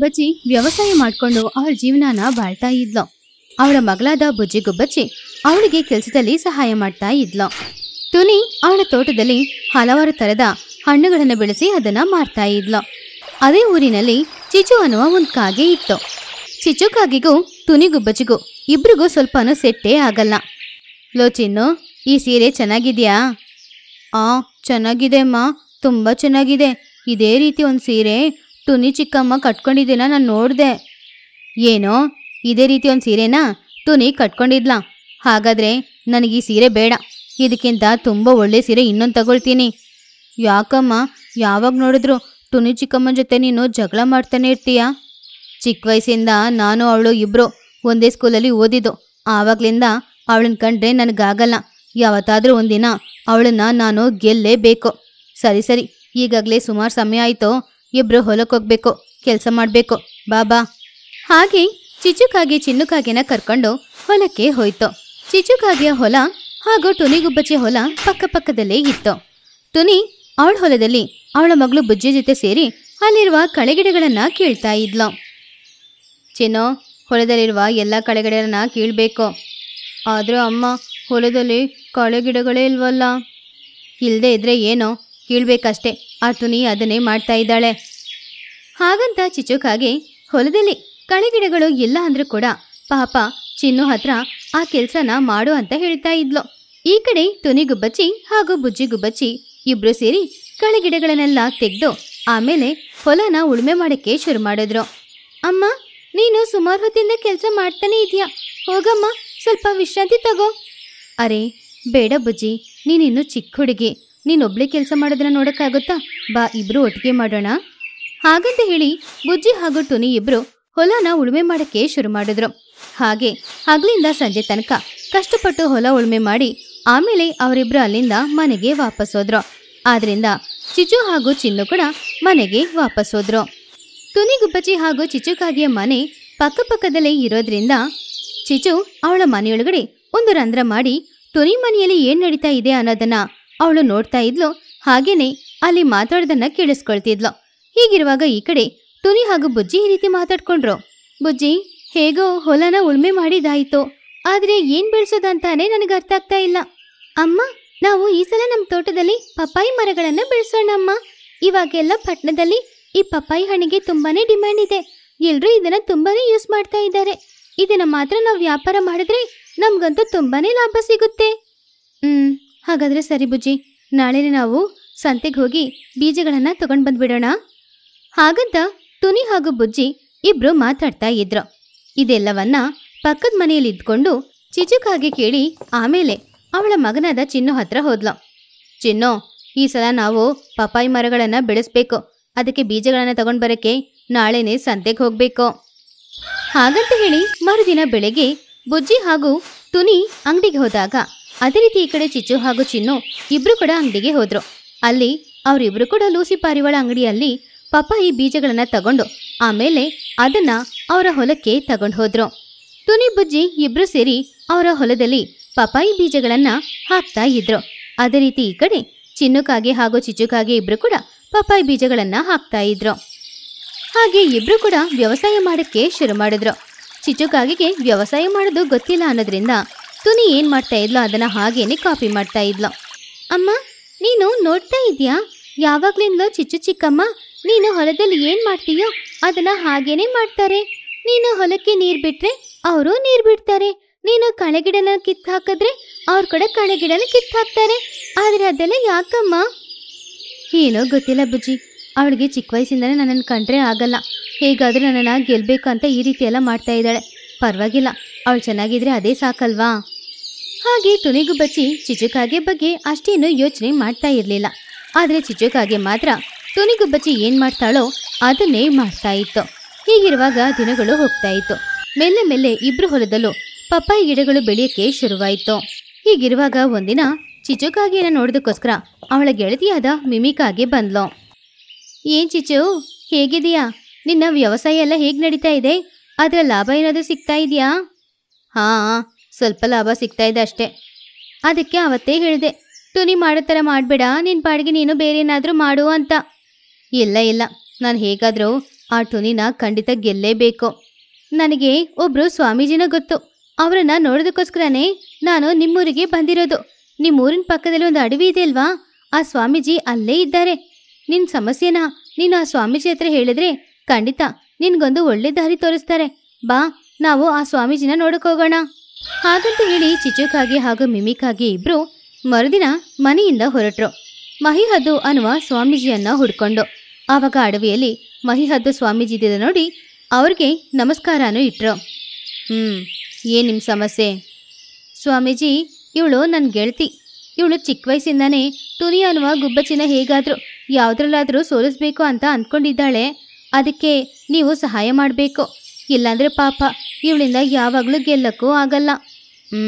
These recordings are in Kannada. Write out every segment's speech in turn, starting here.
ಬುಜ್ಜಿಗುಬ್ಬಚ್ಚಿ ವ್ಯವಸಾಯ ಮಾಡ್ಕೊಂಡು ಅವಳ ಜೀವನಾನ ಬಾಳ್ತಾ ಇದ್ಲು ಅವಳ ಮಗಳಾದ ಬುಜ್ಜಿ ಗುಬ್ಬಚ್ಚಿ ಅವಳಿಗೆ ಕೆಲಸದಲ್ಲಿ ಸಹಾಯ ಮಾಡ್ತಾ ಇದ್ಲು ತುನಿ ಅವಳ ತೋಟದಲ್ಲಿ ಹಲವಾರು ತರದ ಹಣ್ಣುಗಳನ್ನು ಬೆಳೆಸಿ ಅದನ್ನ ಮಾರ್ತಾ ಇದ್ಲು ಅದೇ ಊರಿನಲ್ಲಿ ಚಿಚು ಅನ್ನುವ ಒಂದು ಕಾಗೆ ಇತ್ತು ಚಿಚು ಕಾಗೆಗೂ ತುನಿ ಗುಬ್ಬಚ್ಚಿಗೂ ಇಬ್ರಿಗೂ ಸ್ವಲ್ಪನೂ ಸೆಟ್ಟೇ ಆಗಲ್ಲ ಲೋಚಿನ್ನು ಈ ಸೀರೆ ಚೆನ್ನಾಗಿದ್ಯಾ ಆ ಚೆನ್ನಾಗಿದೆ ಅಮ್ಮ ತುಂಬಾ ಚೆನ್ನಾಗಿದೆ ಇದೇ ರೀತಿ ಒಂದು ಸೀರೆ ಟುನಿ ಚಿಕ್ಕಮ್ಮ ಕಟ್ಕೊಂಡಿದ್ದೀನ ನಾನು ನೋಡಿದೆ ಏನೋ ಇದೇ ರೀತಿ ಒಂದು ಸೀರೆನಾ ತುನಿ ಕಟ್ಕೊಂಡಿದ್ಲಾ ಹಾಗಾದರೆ ನನಗೆ ಈ ಸೀರೆ ಬೇಡ ಇದಕ್ಕಿಂತ ತುಂಬ ಒಳ್ಳೆ ಸೀರೆ ಇನ್ನೊಂದು ತಗೊಳ್ತೀನಿ ಯಾಕಮ್ಮ ಯಾವಾಗ ನೋಡಿದ್ರು ಟುನಿ ಚಿಕ್ಕಮ್ಮನ ಜೊತೆ ನೀನು ಜಗಳ ಮಾಡ್ತಾನೆ ಇರ್ತೀಯ ಚಿಕ್ಕ ವಯಸ್ಸಿಂದ ನಾನು ಅವಳು ಇಬ್ಬರು ಒಂದೇ ಸ್ಕೂಲಲ್ಲಿ ಓದಿದ್ದು ಆವಾಗಲಿಂದ ಅವಳನ್ನ ಕಂಡ್ರೆ ನನಗಾಗಲ್ಲ ಯಾವತ್ತಾದರೂ ಒಂದಿನ ಅವಳನ್ನು ನಾನು ಗೆಲ್ಲಲೇಬೇಕು ಸರಿ ಸರಿ ಈಗಾಗಲೇ ಸುಮಾರು ಸಮಯ ಆಯಿತು ಇಬ್ರು ಹೋಗ್ಬೇಕು ಕೆಲಸ ಮಾಡಬೇಕು ಬಾಬಾ ಹಾಗೆ ಚಿಚುಕಾಗಿ ಚಿನ್ನುಕಾಗಿನ ಕರ್ಕೊಂಡು ಹೊಲಕ್ಕೆ ಹೋಯ್ತು ಚಿಚುಕಾಗಿಯ ಹೊಲ ಹಾಗೂ ಟುನಿಗುಬ್ಬಚ್ಚಿ ಹೊಲ ಪಕ್ಕ ಪಕ್ಕದಲ್ಲೇ ಇತ್ತು ಟುನಿ ಅವಳ ಹೊಲದಲ್ಲಿ ಅವಳ ಮಗಳು ಬುಜ್ಜಿ ಜೊತೆ ಸೇರಿ ಅಲ್ಲಿರುವ ಕಳೆಗಿಡಗಳನ್ನು ಕೀಳ್ತಾ ಇದ್ಲು ಚಿನ್ನು ಹೊಲದಲ್ಲಿರುವ ಎಲ್ಲ ಕಳೆಗಿಡಗಳನ್ನ ಕೀಳ್ಬೇಕು ಆದರೂ ಅಮ್ಮ ಹೊಲದಲ್ಲಿ ಕಳೆಗಿಡಗಳೇ ಇಲ್ವಲ್ಲ ಇಲ್ಲದೆ ಇದ್ರೆ ಏನೋ ಕೀಳ್ಬೇಕಷ್ಟೇ ಆ ಟುನಿ ಅದನ್ನೇ ಮಾಡ್ತಾ ಇದ್ದಾಳೆ ಹಾಗಂತ ಚಿಚುಕಾಗೆ ಹೊಲದಲ್ಲಿ ಗಿಡಗಳು ಇಲ್ಲ ಅಂದ್ರೂ ಕೂಡ ಪಾಪ ಚಿನ್ನು ಹತ್ರ ಆ ಕೆಲಸನ ಮಾಡು ಅಂತ ಹೇಳ್ತಾ ಇದ್ಲು ಈ ಕಡೆ ತುನಿಗುಬ್ಬಚ್ಚಿ ಹಾಗೂ ಬುಜ್ಜಿಗುಬ್ಬಚ್ಚಿ ಇಬ್ರು ಸೇರಿ ಗಿಡಗಳನ್ನೆಲ್ಲ ತೆಗೆದು ಆಮೇಲೆ ಹೊಲನ ಉಳುಮೆ ಮಾಡೋಕ್ಕೆ ಶುರು ಮಾಡಿದ್ರು ಅಮ್ಮ ನೀನು ಸುಮಾರು ಹೊತ್ತಿಂದ ಕೆಲಸ ಮಾಡ್ತಾನೆ ಇದೆಯಾ ಹೋಗಮ್ಮ ಸ್ವಲ್ಪ ವಿಶ್ರಾಂತಿ ತಗೋ ಅರೆ ಬೇಡ ಬುಜ್ಜಿ ನೀನಿನ್ನು ಚಿಕ್ಕ ಹುಡುಗಿ ನೀನೊಬ್ಳೆ ಕೆಲಸ ಮಾಡೋದನ್ನ ನೋಡೋಕ್ಕಾಗುತ್ತಾ ಬಾ ಇಬ್ರು ಒಟ್ಟಿಗೆ ಮಾಡೋಣ ಹಾಗಂತ ಹೇಳಿ ಬುಜ್ಜಿ ಹಾಗೂ ಟುನಿ ಇಬ್ರು ಹೊಲನ ಉಳುಮೆ ಮಾಡಕ್ಕೆ ಶುರು ಮಾಡಿದ್ರು ಹಾಗೆ ಹಗಲಿಂದ ಸಂಜೆ ತನಕ ಕಷ್ಟಪಟ್ಟು ಹೊಲ ಉಳುಮೆ ಮಾಡಿ ಆಮೇಲೆ ಅವರಿಬ್ರು ಅಲ್ಲಿಂದ ಮನೆಗೆ ವಾಪಸ್ ಹೋದ್ರು ಆದ್ರಿಂದ ಚಿಚು ಹಾಗೂ ಚಿನ್ನು ಕೂಡ ಮನೆಗೆ ವಾಪಸ್ ಹೋದ್ರು ತುನಿ ಗುಬ್ಬಚ್ಚಿ ಹಾಗೂ ಚಿಚುಕಾಗಿಯ ಮನೆ ಪಕ್ಕಪಕ್ಕದಲ್ಲೇ ಇರೋದ್ರಿಂದ ಚಿಚು ಅವಳ ಮನೆಯೊಳಗಡೆ ಒಂದು ರಂಧ್ರ ಮಾಡಿ ಟುನಿ ಮನೆಯಲ್ಲಿ ಏನ್ ನಡೀತಾ ಇದೆ ಅನ್ನೋದನ್ನ ಅವಳು ನೋಡ್ತಾ ಇದ್ಲು ಹಾಗೇನೆ ಅಲ್ಲಿ ಮಾತಾಡೋದನ್ನ ಕೇಳಿಸ್ಕೊಳ್ತಿದ್ಲು ಹೀಗಿರುವಾಗ ಈ ಕಡೆ ಟುನಿ ಹಾಗೂ ಬುಜ್ಜಿ ಈ ರೀತಿ ಮಾತಾಡ್ಕೊಂಡ್ರು ಬುಜ್ಜಿ ಹೇಗೋ ಹೊಲನ ಉಳ್ಮೆ ಮಾಡಿದಾಯಿತು ಆದರೆ ಏನು ಬೆಳೆಸೋದಂತಾನೆ ನನಗೆ ಅರ್ಥ ಆಗ್ತಾ ಇಲ್ಲ ಅಮ್ಮ ನಾವು ಈ ಸಲ ನಮ್ಮ ತೋಟದಲ್ಲಿ ಪಪ್ಪಾಯಿ ಮರಗಳನ್ನು ಬೆಳೆಸೋಣಮ್ಮ ಇವಾಗೆಲ್ಲ ಪಟ್ಟಣದಲ್ಲಿ ಈ ಪಪ್ಪಾಯಿ ಹಣ್ಣಿಗೆ ತುಂಬಾನೇ ಡಿಮ್ಯಾಂಡ್ ಇದೆ ಎಲ್ಲರೂ ಇದನ್ನು ತುಂಬಾನೇ ಯೂಸ್ ಮಾಡ್ತಾ ಇದ್ದಾರೆ ಇದನ್ನು ಮಾತ್ರ ನಾವು ವ್ಯಾಪಾರ ಮಾಡಿದ್ರೆ ನಮಗಂತೂ ತುಂಬಾನೇ ಲಾಭ ಸಿಗುತ್ತೆ ಹ್ಮ್ ಹಾಗಾದ್ರೆ ಸರಿ ಬುಜ್ಜಿ ನಾಳೆನೇ ನಾವು ಸಂತೆಗೆ ಹೋಗಿ ಬೀಜಗಳನ್ನು ತಗೊಂಡು ಬಂದ್ಬಿಡೋಣ ಹಾಗಂತ ತುನಿ ಹಾಗೂ ಬುಜ್ಜಿ ಇಬ್ರು ಮಾತಾಡ್ತಾ ಇದ್ರು ಇದೆಲ್ಲವನ್ನ ಪಕ್ಕದ ಮನೆಯಲ್ಲಿ ಇದ್ಕೊಂಡು ಚಿಚುಕಾಗೆ ಕೇಳಿ ಆಮೇಲೆ ಅವಳ ಮಗನಾದ ಚಿನ್ನು ಹತ್ರ ಹೋದ್ಲು ಚಿನ್ನು ಈ ಸಲ ನಾವು ಪಪಾಯಿ ಮರಗಳನ್ನು ಬೆಳೆಸ್ಬೇಕು ಅದಕ್ಕೆ ಬೀಜಗಳನ್ನು ತಗೊಂಡ್ ಬರಕ್ಕೆ ನಾಳೆನೇ ಸಂತೆಗೆ ಹೋಗ್ಬೇಕು ಹಾಗಂತ ಹೇಳಿ ಮರುದಿನ ಬೆಳಗ್ಗೆ ಬುಜ್ಜಿ ಹಾಗೂ ತುನಿ ಅಂಗಡಿಗೆ ಹೋದಾಗ ಅದೇ ರೀತಿ ಈ ಕಡೆ ಚಿಚು ಹಾಗೂ ಚಿನ್ನು ಇಬ್ರು ಕೂಡ ಅಂಗಡಿಗೆ ಹೋದ್ರು ಅಲ್ಲಿ ಅವರಿಬ್ರು ಕೂಡ ಲೂಸಿ ಪಾರಿವಾಳ ಅಂಗಡಿಯಲ್ಲಿ ಪಪಾಯಿ ಬೀಜಗಳನ್ನು ತಗೊಂಡು ಆಮೇಲೆ ಅದನ್ನ ಅವರ ಹೊಲಕ್ಕೆ ತಗೊಂಡು ಹೋದ್ರು ತುನಿ ಬುಜ್ಜಿ ಇಬ್ರು ಸೇರಿ ಅವರ ಹೊಲದಲ್ಲಿ ಪಪಾಯಿ ಬೀಜಗಳನ್ನ ಹಾಕ್ತಾ ಇದ್ರು ಅದೇ ರೀತಿ ಈ ಕಡೆ ಚಿನ್ನುಕಾಗೆ ಹಾಗೂ ಚಿಚುಕಾಗೆ ಇಬ್ರು ಕೂಡ ಪಪಾಯಿ ಬೀಜಗಳನ್ನ ಹಾಕ್ತಾ ಇದ್ರು ಹಾಗೆ ಇಬ್ರು ಕೂಡ ವ್ಯವಸಾಯ ಮಾಡೋಕ್ಕೆ ಶುರು ಮಾಡಿದ್ರು ಚಿಚುಕಾಗೆಗೆ ವ್ಯವಸಾಯ ಮಾಡೋದು ಗೊತ್ತಿಲ್ಲ ಅನ್ನೋದ್ರಿಂದ ತುನಿ ಏನ್ ಮಾಡ್ತಾ ಇದ್ಲೋ ಅದನ್ನ ಹಾಗೇನೆ ಕಾಪಿ ಮಾಡ್ತಾ ಇದ್ಲು ಅಮ್ಮ ನೀನು ನೋಡ್ತಾ ಇದ್ಯಾ ಯಾವಾಗ್ಲಿಂದ್ಲೋ ಚಿಚ್ಚು ಚಿಕ್ಕಮ್ಮ ನೀನು ಹೊಲದಲ್ಲಿ ಏನು ಮಾಡ್ತೀಯೋ ಅದನ್ನ ಹಾಗೇನೆ ಮಾಡ್ತಾರೆ ನೀನು ಹೊಲಕ್ಕೆ ನೀರು ಬಿಟ್ರೆ ಅವರು ನೀರು ಬಿಡ್ತಾರೆ ನೀನು ಕಳೆಗಿಡನ ಕಿತ್ತು ಹಾಕಿದ್ರೆ ಅವ್ರ ಕೂಡ ಕಳೆಗಿಡನ ಕಿತ್ತು ಹಾಕ್ತಾರೆ ಆದರೆ ಅದೆಲ್ಲ ಯಾಕಮ್ಮ ಏನೋ ಗೊತ್ತಿಲ್ಲ ಬುಜ್ಜಿ ಅವಳಿಗೆ ಚಿಕ್ಕ ವಯಸ್ಸಿಂದಲೇ ನನ್ನನ್ನು ಕಂಡ್ರೆ ಆಗಲ್ಲ ಹೇಗಾದರೂ ನನ್ನನ್ನು ಅಂತ ಈ ರೀತಿ ಎಲ್ಲ ಮಾಡ್ತಾ ಇದ್ದಾಳೆ ಪರವಾಗಿಲ್ಲ ಅವಳು ಚೆನ್ನಾಗಿದ್ರೆ ಅದೇ ಸಾಕಲ್ವಾ ಹಾಗೆ ತುನಿಗು ಬಚ್ಚಿ ಚಿಚುಕಾಗೆ ಬಗ್ಗೆ ಅಷ್ಟೇನು ಯೋಚನೆ ಮಾಡ್ತಾ ಇರಲಿಲ್ಲ ಆದರೆ ಚಿಚುಕಾಗೆ ಮಾತ್ರ ತುನಿಗುಬ್ಬಚ್ಚಿ ಏನು ಮಾಡ್ತಾಳೋ ಅದನ್ನೇ ಮಾಡ್ತಾ ಇತ್ತು ಹೀಗಿರುವಾಗ ದಿನಗಳು ಹೋಗ್ತಾ ಇತ್ತು ಮೆಲ್ಲೆ ಮೆಲ್ಲೆ ಇಬ್ರು ಹೊಲದಲ್ಲೂ ಪಪ್ಪಾಯಿ ಗಿಡಗಳು ಬೆಳೆಯಕ್ಕೆ ಶುರುವಾಯಿತು ಹೀಗಿರುವಾಗ ಒಂದಿನ ಚಿಚುಕಾಗಿನ ನೋಡೋದಕ್ಕೋಸ್ಕರ ಅವಳ ಗೆಳತಿಯಾದ ಮಿಮಿಕಾಗೆ ಬಂದ್ಲು ಏನ್ ಚಿಚು ಹೇಗಿದೆಯಾ ನಿನ್ನ ವ್ಯವಸಾಯ ಎಲ್ಲ ಹೇಗೆ ನಡೀತಾ ಇದೆ ಅದರ ಲಾಭ ಏನಾದರೂ ಸಿಗ್ತಾ ಇದೆಯಾ ಹಾ ಸ್ವಲ್ಪ ಲಾಭ ಸಿಗ್ತಾ ಇದೆ ಅಷ್ಟೇ ಅದಕ್ಕೆ ಅವತ್ತೇ ಹೇಳಿದೆ ತುನಿ ಮಾಡೋ ಥರ ಮಾಡಬೇಡ ನಿನ್ನ ಪಾಡಿಗೆ ನೀನು ಬೇರೆ ಏನಾದರೂ ಮಾಡು ಅಂತ ಇಲ್ಲ ಇಲ್ಲ ನಾನು ಹೇಗಾದರೂ ಆ ಟುನಿನ ಖಂಡಿತ ಗೆಲ್ಲೇಬೇಕು ನನಗೆ ಒಬ್ಬರು ಸ್ವಾಮೀಜಿನ ಗೊತ್ತು ಅವರನ್ನು ನೋಡೋದಕ್ಕೋಸ್ಕರನೇ ನಾನು ನಿಮ್ಮೂರಿಗೆ ಬಂದಿರೋದು ನಿಮ್ಮೂರಿನ ಪಕ್ಕದಲ್ಲಿ ಒಂದು ಅಡವಿ ಇದೆ ಅಲ್ವಾ ಆ ಸ್ವಾಮೀಜಿ ಅಲ್ಲೇ ಇದ್ದಾರೆ ನಿನ್ನ ಸಮಸ್ಯೆನ ನೀನು ಆ ಸ್ವಾಮೀಜಿ ಹತ್ರ ಹೇಳಿದ್ರೆ ಖಂಡಿತ ನಿನ್ಗೊಂದು ಒಳ್ಳೆ ದಾರಿ ತೋರಿಸ್ತಾರೆ ಬಾ ನಾವು ಆ ಸ್ವಾಮೀಜಿನ ನೋಡಕ್ಕೆ ಹೋಗೋಣ ಹಾಗಂತ ಹೇಳಿ ಚಿಚುಕಾಗಿ ಹಾಗೂ ಮಿಮಿಕಾಗಿ ಇಬ್ರು ಮರುದಿನ ಮನೆಯಿಂದ ಹೊರಟರು ಮಹಿಹದ್ದು ಅನ್ನುವ ಸ್ವಾಮೀಜಿಯನ್ನ ಹುಡ್ಕೊಂಡು ಆವಾಗ ಅಡವಿಯಲ್ಲಿ ಮಹಿಹದ್ದು ಸ್ವಾಮೀಜಿದ್ದಿದೆ ನೋಡಿ ಅವ್ರಿಗೆ ನಮಸ್ಕಾರನೂ ಇಟ್ರು ಹ್ಞೂ ಏನು ನಿಮ್ಮ ಸಮಸ್ಯೆ ಸ್ವಾಮೀಜಿ ಇವಳು ನನ್ನ ಗೆಳತಿ ಇವಳು ಚಿಕ್ಕ ವಯಸ್ಸಿಂದಾನೇ ತುನಿ ಅನ್ನುವ ಗುಬ್ಬಚ್ಚಿನ ಹೇಗಾದರೂ ಯಾವುದ್ರಲ್ಲಾದರೂ ಸೋಲಿಸ್ಬೇಕು ಅಂತ ಅಂದ್ಕೊಂಡಿದ್ದಾಳೆ ಅದಕ್ಕೆ ನೀವು ಸಹಾಯ ಮಾಡಬೇಕು ಇಲ್ಲಾಂದರೆ ಪಾಪ ಇವಳಿಂದ ಯಾವಾಗಲೂ ಗೆಲ್ಲಕ್ಕೂ ಆಗಲ್ಲ ಹ್ಞೂ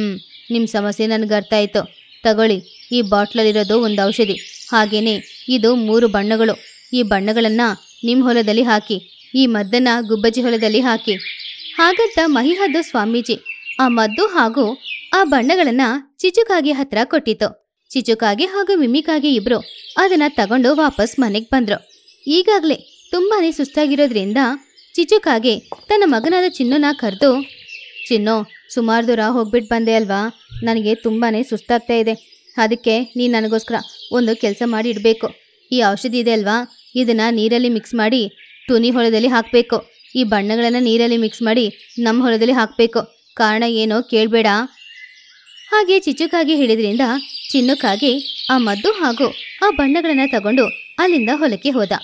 ನಿಮ್ಮ ಸಮಸ್ಯೆ ನನಗೆ ಅರ್ಥ ಆಯಿತು ತಗೊಳ್ಳಿ ಈ ಬಾಟ್ಲಲ್ಲಿರೋದು ಒಂದು ಔಷಧಿ ಹಾಗೆಯೇ ಇದು ಮೂರು ಬಣ್ಣಗಳು ಈ ಬಣ್ಣಗಳನ್ನ ನಿಮ್ಮ ಹೊಲದಲ್ಲಿ ಹಾಕಿ ಈ ಮದ್ದನ್ನ ಗುಬ್ಬಜಿ ಹೊಲದಲ್ಲಿ ಹಾಕಿ ಹಾಗಂತ ಮಹಿಹದ್ದು ಸ್ವಾಮೀಜಿ ಆ ಮದ್ದು ಹಾಗೂ ಆ ಬಣ್ಣಗಳನ್ನ ಚಿಚುಕಾಗಿ ಹತ್ರ ಕೊಟ್ಟಿತು ಚಿಚುಕಾಗಿ ಹಾಗೂ ಮಿಮಿಕಾಗೆ ಇಬ್ರು ಅದನ್ನ ತಗೊಂಡು ವಾಪಸ್ ಮನೆಗೆ ಬಂದ್ರು ಈಗಾಗ್ಲೇ ತುಂಬಾನೇ ಸುಸ್ತಾಗಿರೋದ್ರಿಂದ ಚಿಚುಕಾಗೆ ತನ್ನ ಮಗನಾದ ಚಿನ್ನನ ಕರೆದು ಚಿನ್ನೋ ಸುಮಾರು ದೂರ ಹೋಗ್ಬಿಟ್ಟು ಬಂದೆ ಅಲ್ವಾ ನನಗೆ ತುಂಬಾನೇ ಸುಸ್ತಾಗ್ತಾ ಇದೆ ಅದಕ್ಕೆ ನೀನು ನನಗೋಸ್ಕರ ಒಂದು ಕೆಲಸ ಮಾಡಿ ಇಡಬೇಕು ಈ ಔಷಧಿ ಇದೆ ಅಲ್ವಾ ಇದನ್ನು ನೀರಲ್ಲಿ ಮಿಕ್ಸ್ ಮಾಡಿ ತುನಿ ಹೊಳದಲ್ಲಿ ಹಾಕಬೇಕು ಈ ಬಣ್ಣಗಳನ್ನು ನೀರಲ್ಲಿ ಮಿಕ್ಸ್ ಮಾಡಿ ನಮ್ಮ ಹೊಲದಲ್ಲಿ ಹಾಕಬೇಕು ಕಾರಣ ಏನೋ ಕೇಳಬೇಡ ಹಾಗೆ ಚಿಚುಕಾಗಿ ಹೇಳಿದ್ರಿಂದ ಚಿನ್ನಕ್ಕಾಗಿ ಆ ಮದ್ದು ಹಾಗೂ ಆ ಬಣ್ಣಗಳನ್ನು ತಗೊಂಡು ಅಲ್ಲಿಂದ ಹೊಲಕ್ಕೆ ಹೋದ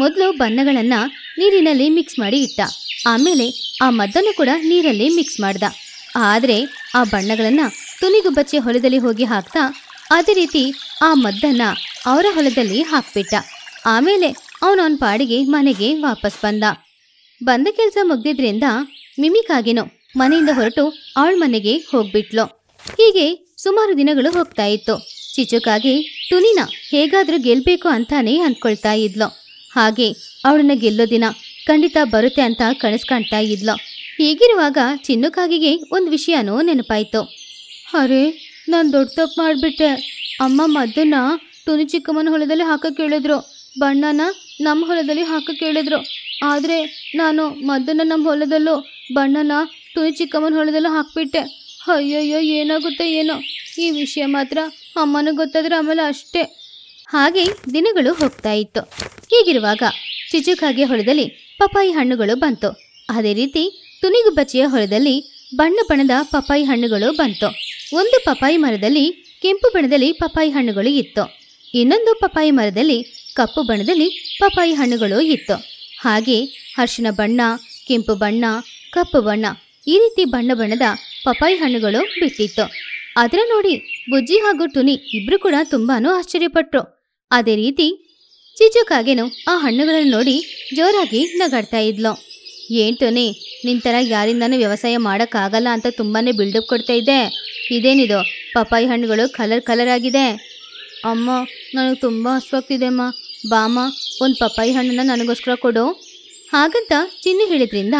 ಮೊದಲು ಬಣ್ಣಗಳನ್ನು ನೀರಿನಲ್ಲಿ ಮಿಕ್ಸ್ ಮಾಡಿ ಇಟ್ಟ ಆಮೇಲೆ ಆ ಮದ್ದನ್ನು ಕೂಡ ನೀರಲ್ಲಿ ಮಿಕ್ಸ್ ಮಾಡ್ದ ಆದರೆ ಆ ಬಣ್ಣಗಳನ್ನು ತುನಿಗುಬ್ಬಚ್ಚೆ ಹೊಲದಲ್ಲಿ ಹೋಗಿ ಹಾಕ್ತಾ ಅದೇ ರೀತಿ ಆ ಮದ್ದನ್ನು ಅವರ ಹೊಲದಲ್ಲಿ ಹಾಕ್ಬಿಟ್ಟ ಆಮೇಲೆ ಅವನವನ ಪಾಡಿಗೆ ಮನೆಗೆ ವಾಪಸ್ ಬಂದ ಬಂದ ಕೆಲಸ ಮುಗ್ದಿದ್ರಿಂದ ಮಿಮಿಕಾಗಿನೋ ಮನೆಯಿಂದ ಹೊರಟು ಅವಳ ಮನೆಗೆ ಹೋಗ್ಬಿಟ್ಲು ಹೀಗೆ ಸುಮಾರು ದಿನಗಳು ಹೋಗ್ತಾ ಇತ್ತು ಚಿಚುಕಾಗಿ ಟುನಿನ ಹೇಗಾದರೂ ಗೆಲ್ಬೇಕು ಅಂತಾನೆ ಅಂದ್ಕೊಳ್ತಾ ಇದ್ಲು ಹಾಗೆ ಅವಳನ್ನ ಗೆಲ್ಲೋ ದಿನ ಖಂಡಿತ ಬರುತ್ತೆ ಅಂತ ಕಾಣ್ತಾ ಇದ್ಲು ಹೀಗಿರುವಾಗ ಚಿನ್ನುಕಾಗಿಗೆ ಒಂದು ವಿಷಯನೂ ನೆನಪಾಯಿತು ಅರೆ ನಾನು ದೊಡ್ಡ ತಪ್ಪು ಮಾಡಿಬಿಟ್ಟೆ ಅಮ್ಮ ಮದ್ದನ್ನ ಟುನಿ ಚಿಕ್ಕಮ್ಮನ ಹೊಲದಲ್ಲಿ ಹಾಕಕ್ಕೆ ಹೇಳಿದ್ರು ಬಣ್ಣನ ನಮ್ಮ ಹೊಲದಲ್ಲಿ ಹಾಕಕ್ಕೆ ಕೇಳಿದ್ರು ಆದರೆ ನಾನು ಮದ್ದನ್ನು ನಮ್ಮ ಹೊಲದಲ್ಲೂ ಬಣ್ಣನ ತುನಿ ಚಿಕ್ಕಮ್ಮನ ಹೊಲದಲ್ಲೂ ಹಾಕಿಬಿಟ್ಟೆ ಅಯ್ಯಯ್ಯೋ ಏನಾಗುತ್ತೆ ಏನೋ ಈ ವಿಷಯ ಮಾತ್ರ ಅಮ್ಮನಿಗೆ ಗೊತ್ತಾದ್ರೆ ಆಮೇಲೆ ಅಷ್ಟೇ ಹಾಗೆ ದಿನಗಳು ಹೋಗ್ತಾ ಇತ್ತು ಹೀಗಿರುವಾಗ ಚಿಚುಕಾಗೆ ಹೊಲದಲ್ಲಿ ಪಪಾಯಿ ಹಣ್ಣುಗಳು ಬಂತು ಅದೇ ರೀತಿ ತುನಿಗುಬ್ಬಚ್ಚಿಯ ಹೊಲದಲ್ಲಿ ಬಣ್ಣ ಬಣ್ಣದ ಪಪಾಯಿ ಹಣ್ಣುಗಳು ಬಂತು ಒಂದು ಪಪಾಯಿ ಮರದಲ್ಲಿ ಕೆಂಪು ಬಣ್ಣದಲ್ಲಿ ಪಪಾಯಿ ಹಣ್ಣುಗಳು ಇತ್ತು ಇನ್ನೊಂದು ಪಪಾಯಿ ಮರದಲ್ಲಿ ಕಪ್ಪು ಬಣ್ಣದಲ್ಲಿ ಪಪಾಯಿ ಹಣ್ಣುಗಳು ಇತ್ತು ಹಾಗೆ ಹರ್ಷಿನ ಬಣ್ಣ ಕೆಂಪು ಬಣ್ಣ ಕಪ್ಪು ಬಣ್ಣ ಈ ರೀತಿ ಬಣ್ಣ ಬಣ್ಣದ ಪಪಾಯಿ ಹಣ್ಣುಗಳು ಬಿಟ್ಟಿತ್ತು ಅದರ ನೋಡಿ ಬುಜ್ಜಿ ಹಾಗೂ ಟುನಿ ಇಬ್ರು ಕೂಡ ತುಂಬಾ ಆಶ್ಚರ್ಯಪಟ್ರು ಅದೇ ರೀತಿ ಚಿಚುಕಾಗೆನು ಆ ಹಣ್ಣುಗಳನ್ನು ನೋಡಿ ಜೋರಾಗಿ ನಗಾಡ್ತಾ ಇದ್ಲು ಏನ್ ನಿಂತರ ಯಾರಿಂದಾನು ವ್ಯವಸಾಯ ಮಾಡೋಕ್ಕಾಗಲ್ಲ ಅಂತ ತುಂಬಾನೇ ಬಿಲ್ಡಪ್ ಕೊಡ್ತಾ ಇದ್ದೆ ಇದೇನಿದು ಪಪಾಯಿ ಹಣ್ಣುಗಳು ಕಲರ್ ಕಲರ್ ಆಗಿದೆ ಅಮ್ಮ ನನಗೆ ತುಂಬ ಅಮ್ಮ ಬಾಮ ಒಂದು ಪಪ್ಪಾಯಿ ಹಣ್ಣನ್ನು ನನಗೋಸ್ಕರ ಕೊಡು ಹಾಗಂತ ಚಿನ್ನ ಹೇಳಿದ್ರಿಂದ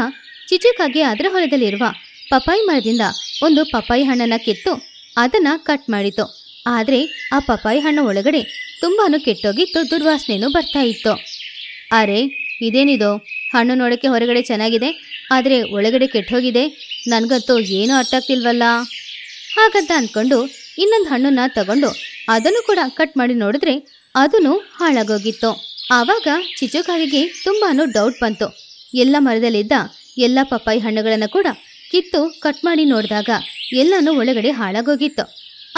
ಚಿಚುಕಾಗೆ ಅದರ ಹೊಲದಲ್ಲಿರುವ ಪಪ್ಪಾಯಿ ಮರದಿಂದ ಒಂದು ಪಪ್ಪಾಯಿ ಹಣ್ಣನ್ನು ಕಿತ್ತು ಅದನ್ನು ಕಟ್ ಮಾಡಿತು ಆದರೆ ಆ ಪಪ್ಪಾಯಿ ಹಣ್ಣು ಒಳಗಡೆ ತುಂಬಾ ಕೆಟ್ಟೋಗಿತ್ತು ದುರ್ವಾಸನೆಯೂ ಬರ್ತಾ ಇತ್ತು ಅರೆ ಇದೇನಿದು ಹಣ್ಣು ನೋಡೋಕ್ಕೆ ಹೊರಗಡೆ ಚೆನ್ನಾಗಿದೆ ಆದರೆ ಒಳಗಡೆ ಕೆಟ್ಟೋಗಿದೆ ನನಗಂತೂ ಏನೂ ಅರ್ಥ ಆಗ್ತಿಲ್ವಲ್ಲ ಹಾಗಂತ ಅಂದ್ಕೊಂಡು ಇನ್ನೊಂದು ಹಣ್ಣನ್ನು ತಗೊಂಡು ಅದನ್ನು ಕೂಡ ಕಟ್ ಮಾಡಿ ನೋಡಿದ್ರೆ ಅದನ್ನು ಹಾಳಾಗೋಗಿತ್ತು ಆವಾಗ ಚಿಚುಕಾಗಿಗೆ ತುಂಬಾ ಡೌಟ್ ಬಂತು ಎಲ್ಲ ಮರದಲ್ಲಿದ್ದ ಎಲ್ಲ ಪಪ್ಪಾಯಿ ಹಣ್ಣುಗಳನ್ನು ಕೂಡ ಕಿತ್ತು ಕಟ್ ಮಾಡಿ ನೋಡಿದಾಗ ಎಲ್ಲನೂ ಒಳಗಡೆ ಹಾಳಾಗೋಗಿತ್ತು